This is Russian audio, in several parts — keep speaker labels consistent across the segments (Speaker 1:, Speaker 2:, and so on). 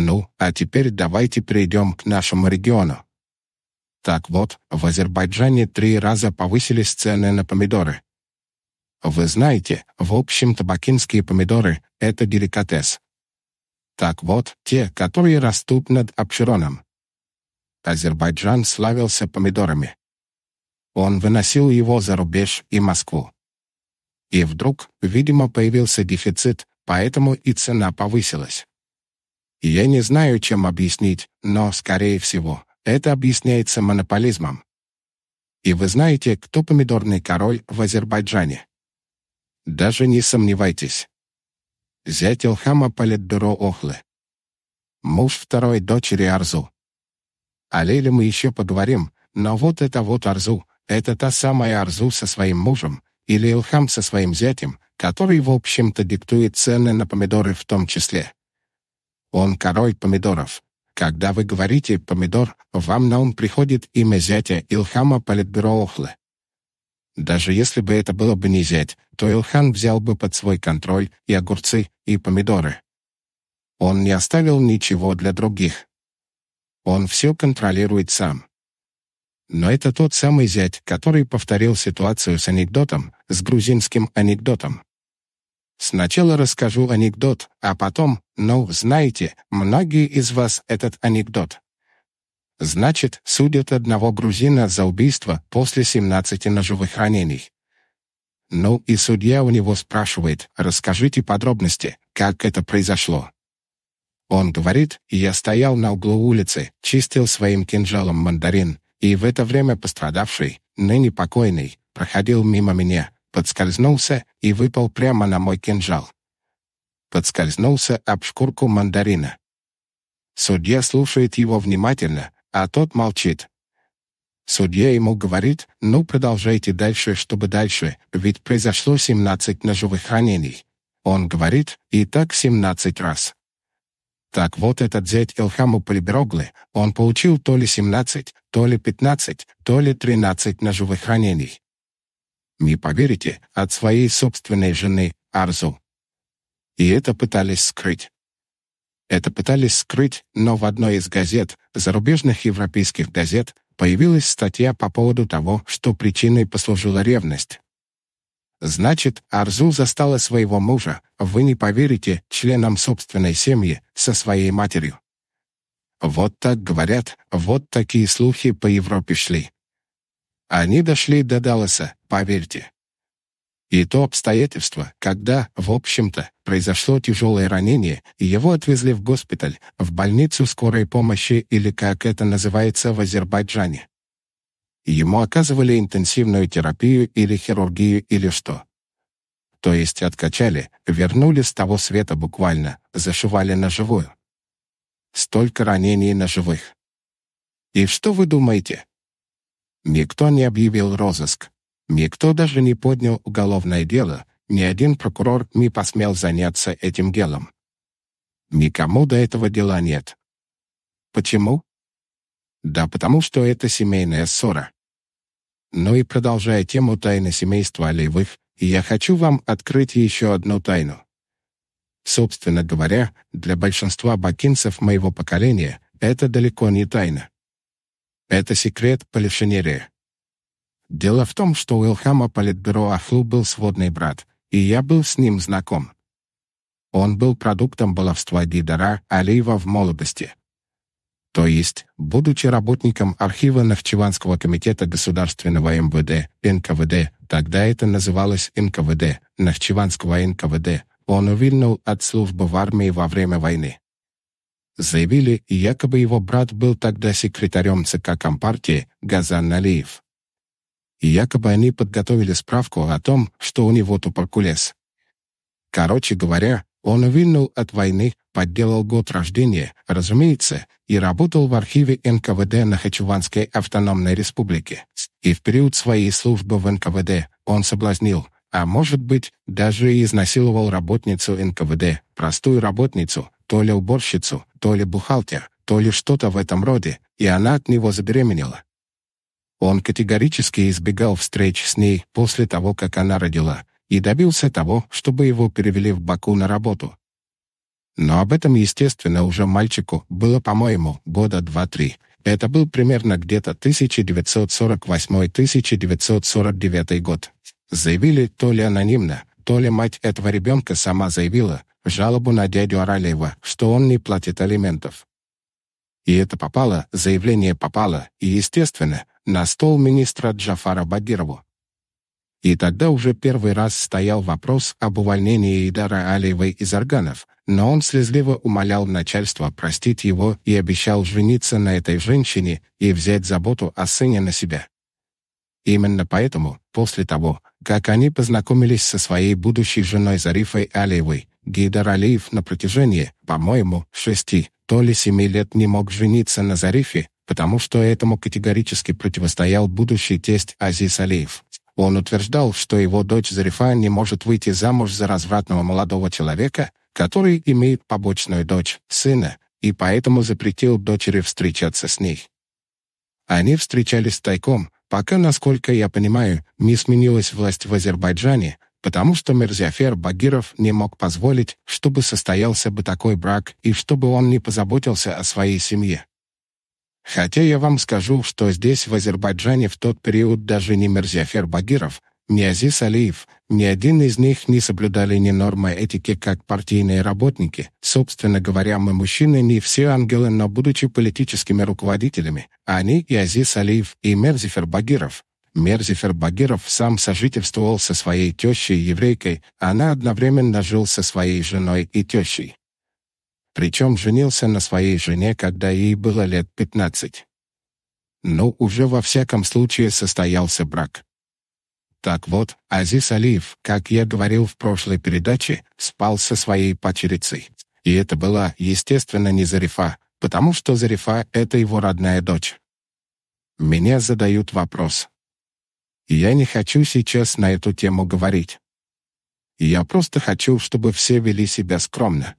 Speaker 1: Ну, а теперь давайте перейдем к нашему региону. Так вот, в Азербайджане три раза повысились цены на помидоры. Вы знаете, в общем, табакинские помидоры — это деликатес. Так вот, те, которые растут над Обшироном. Азербайджан славился помидорами. Он выносил его за рубеж и Москву. И вдруг, видимо, появился дефицит, поэтому и цена повысилась. И я не знаю, чем объяснить, но, скорее всего, это объясняется монополизмом. И вы знаете, кто помидорный король в Азербайджане? Даже не сомневайтесь. Зять Илхама Политбюро Охлы. Муж второй дочери Арзу. О Леле мы еще поговорим, но вот это вот Арзу, это та самая Арзу со своим мужем, или Илхам со своим зятем, который, в общем-то, диктует цены на помидоры в том числе. Он король помидоров. Когда вы говорите «помидор», вам на ум приходит имя зятя Илхама Политбюро Даже если бы это было бы не зять, то Илхан взял бы под свой контроль и огурцы, и помидоры. Он не оставил ничего для других. Он все контролирует сам. Но это тот самый зять, который повторил ситуацию с анекдотом, с грузинским анекдотом. Сначала расскажу анекдот, а потом, ну, знаете, многие из вас этот анекдот. Значит, судят одного грузина за убийство после 17 ножевых ранений. Ну и судья у него спрашивает, расскажите подробности, как это произошло. Он говорит, я стоял на углу улицы, чистил своим кинжалом мандарин, и в это время пострадавший, ныне покойный, проходил мимо меня, подскользнулся и выпал прямо на мой кинжал. Подскользнулся об шкурку мандарина. Судья слушает его внимательно, а тот молчит. Судья ему говорит, ну продолжайте дальше, чтобы дальше, ведь произошло 17 ножевых ранений. Он говорит, и так 17 раз. Так вот этот зять Илхаму Полибероглы, он получил то ли 17, то ли 15, то ли 13 ножевых ранений не поверите, от своей собственной жены Арзу. И это пытались скрыть. Это пытались скрыть, но в одной из газет, зарубежных европейских газет, появилась статья по поводу того, что причиной послужила ревность. Значит, Арзу застала своего мужа, вы не поверите, членом собственной семьи, со своей матерью. Вот так говорят, вот такие слухи по Европе шли. Они дошли до Далласа, поверьте. И то обстоятельство, когда, в общем-то, произошло тяжелое ранение, и его отвезли в госпиталь, в больницу скорой помощи или, как это называется в Азербайджане. Ему оказывали интенсивную терапию или хирургию или что. То есть откачали, вернули с того света буквально, зашивали на живую. Столько ранений на живых. И что вы думаете, Никто не объявил розыск. Никто даже не поднял уголовное дело. Ни один прокурор не посмел заняться этим делом. Никому до этого дела нет. Почему? Да потому что это семейная ссора. Ну и продолжая тему тайны семейства Оливых, я хочу вам открыть еще одну тайну. Собственно говоря, для большинства бакинцев моего поколения это далеко не тайна. Это секрет полифшенерия. Дело в том, что у Илхама Политбюро Афлу был сводный брат, и я был с ним знаком. Он был продуктом баловства Дидара Алиева в молодости. То есть, будучи работником архива Нахчеванского комитета государственного МВД, НКВД, тогда это называлось НКВД, Нахчеванского НКВД, он увильнул от службы в армии во время войны. Заявили, якобы его брат был тогда секретарем ЦК Компартии Газан Налиев. И якобы они подготовили справку о том, что у него туберкулез. Короче говоря, он увильнул от войны, подделал год рождения, разумеется, и работал в архиве НКВД Нахичеванской автономной республики. И в период своей службы в НКВД он соблазнил а может быть, даже и изнасиловал работницу НКВД, простую работницу, то ли уборщицу, то ли бухгалтер, то ли что-то в этом роде, и она от него забеременела. Он категорически избегал встреч с ней после того, как она родила, и добился того, чтобы его перевели в Баку на работу. Но об этом, естественно, уже мальчику было, по-моему, года два-три. Это был примерно где-то 1948-1949 год. Заявили то ли анонимно, то ли мать этого ребенка сама заявила в жалобу на дядю Оралеева, что он не платит алиментов. И это попало, заявление попало, и, естественно, на стол министра Джафара Бадирову. И тогда уже первый раз стоял вопрос об увольнении Идара Алиевой из органов, но он слезливо умолял начальство простить его и обещал жениться на этой женщине и взять заботу о сыне на себя. Именно поэтому, после того, как они познакомились со своей будущей женой Зарифой Алиевой. Гидар Алиев на протяжении, по-моему, шести, то ли семи лет не мог жениться на Зарифе, потому что этому категорически противостоял будущий тесть Азиз Алиев. Он утверждал, что его дочь Зарифа не может выйти замуж за развратного молодого человека, который имеет побочную дочь, сына, и поэтому запретил дочери встречаться с ней. Они встречались тайком, Пока, насколько я понимаю, не сменилась власть в Азербайджане, потому что Мерзиафер Багиров не мог позволить, чтобы состоялся бы такой брак и чтобы он не позаботился о своей семье. Хотя я вам скажу, что здесь, в Азербайджане, в тот период даже не Мерзиафер Багиров, ни Азиз Алиев, ни один из них не соблюдали ни нормы этики, как партийные работники. Собственно говоря, мы мужчины не все ангелы, но будучи политическими руководителями, они и Азиз Алиев, и Мерзифер Багиров. Мерзифер Багиров сам сожительствовал со своей тещей-еврейкой, она одновременно жил со своей женой и тещей. Причем женился на своей жене, когда ей было лет 15. Но уже во всяком случае состоялся брак. Так вот, Азиз Алиев, как я говорил в прошлой передаче, спал со своей пачерицей. И это была, естественно, не Зарифа, потому что Зарифа — это его родная дочь. Меня задают вопрос. Я не хочу сейчас на эту тему говорить. Я просто хочу, чтобы все вели себя скромно.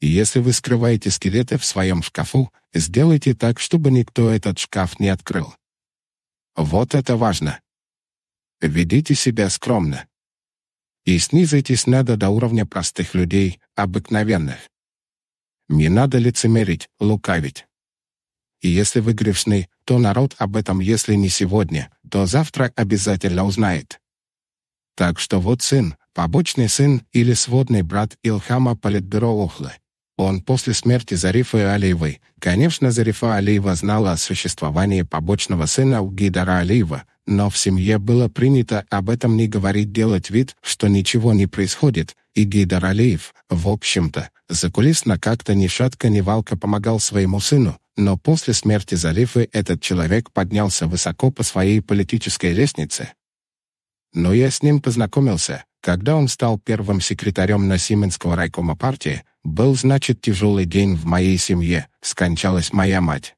Speaker 1: Если вы скрываете скелеты в своем шкафу, сделайте так, чтобы никто этот шкаф не открыл. Вот это важно. Ведите себя скромно. И снизайтесь надо до уровня простых людей, обыкновенных. Не надо лицемерить, лукавить. И если вы грешны, то народ об этом, если не сегодня, то завтра обязательно узнает. Так что вот сын, побочный сын или сводный брат Илхама Политбюро Охлы. Он после смерти Зарифы Алиевой. Конечно, Зарифа Алиева знала о существовании побочного сына у Гидара Алиева, но в семье было принято об этом не говорить, делать вид, что ничего не происходит, и Гейдар Алиев, в общем-то, закулисно как-то ни шатко ни валко помогал своему сыну, но после смерти Зарифы этот человек поднялся высоко по своей политической лестнице. Но я с ним познакомился, когда он стал первым секретарем Насименского райкома партии, был, значит, тяжелый день в моей семье, скончалась моя мать.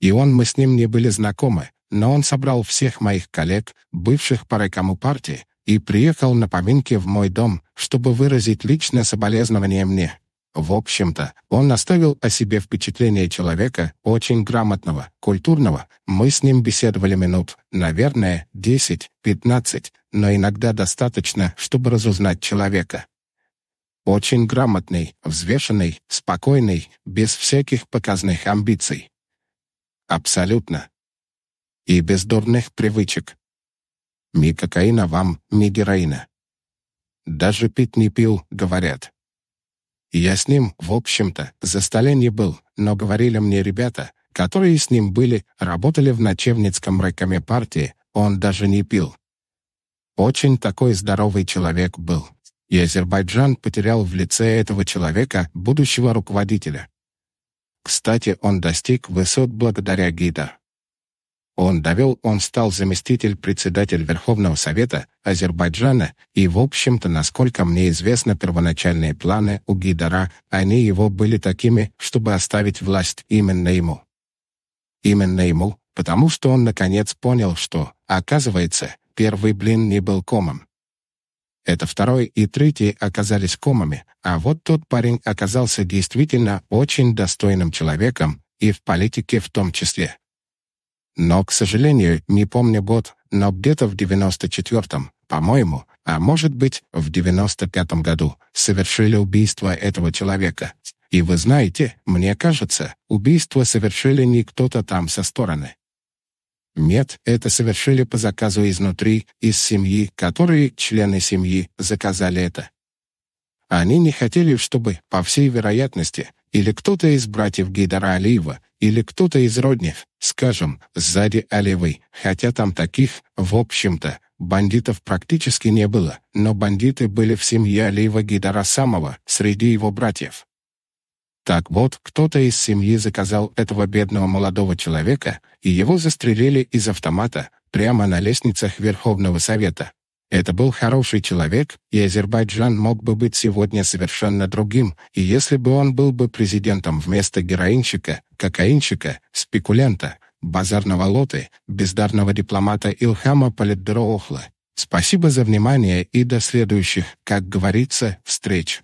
Speaker 1: И он мы с ним не были знакомы, но он собрал всех моих коллег, бывших по райкому партии, и приехал на поминки в мой дом, чтобы выразить личное соболезнование мне. В общем-то, он оставил о себе впечатление человека, очень грамотного, культурного. Мы с ним беседовали минут, наверное, 10-15, но иногда достаточно, чтобы разузнать человека. Очень грамотный, взвешенный, спокойный, без всяких показных амбиций. Абсолютно и бездорных привычек. Ми кокаина вам, ми героина. Даже пить не пил, говорят. Я с ним, в общем-то, за столе не был, но говорили мне ребята, которые с ним были, работали в ночевницком райкоме партии, он даже не пил. Очень такой здоровый человек был. И Азербайджан потерял в лице этого человека будущего руководителя. Кстати, он достиг высот благодаря гида. Он довел, он стал заместитель председателя Верховного Совета Азербайджана, и, в общем-то, насколько мне известно, первоначальные планы у Гидара, они его были такими, чтобы оставить власть именно ему. Именно ему, потому что он, наконец, понял, что, оказывается, первый блин не был комом. Это второй и третий оказались комами, а вот тот парень оказался действительно очень достойным человеком, и в политике в том числе. Но, к сожалению, не помню год, но где-то в 94-м, по-моему, а может быть, в 95-м году совершили убийство этого человека. И вы знаете, мне кажется, убийство совершили не кто-то там со стороны. Нет, это совершили по заказу изнутри, из семьи, которые члены семьи заказали это. Они не хотели, чтобы, по всей вероятности, или кто-то из братьев Гейдара Алиева или кто-то из родни, скажем, сзади Алевы, хотя там таких, в общем-то, бандитов практически не было, но бандиты были в семье Гидара Гидарасамова среди его братьев. Так вот, кто-то из семьи заказал этого бедного молодого человека, и его застрелили из автомата прямо на лестницах Верховного Совета. Это был хороший человек, и Азербайджан мог бы быть сегодня совершенно другим, и если бы он был бы президентом вместо героинщика, кокаинщика, спекулянта, базарного лоты, бездарного дипломата Илхама Политдроухла. Спасибо за внимание и до следующих, как говорится, встреч.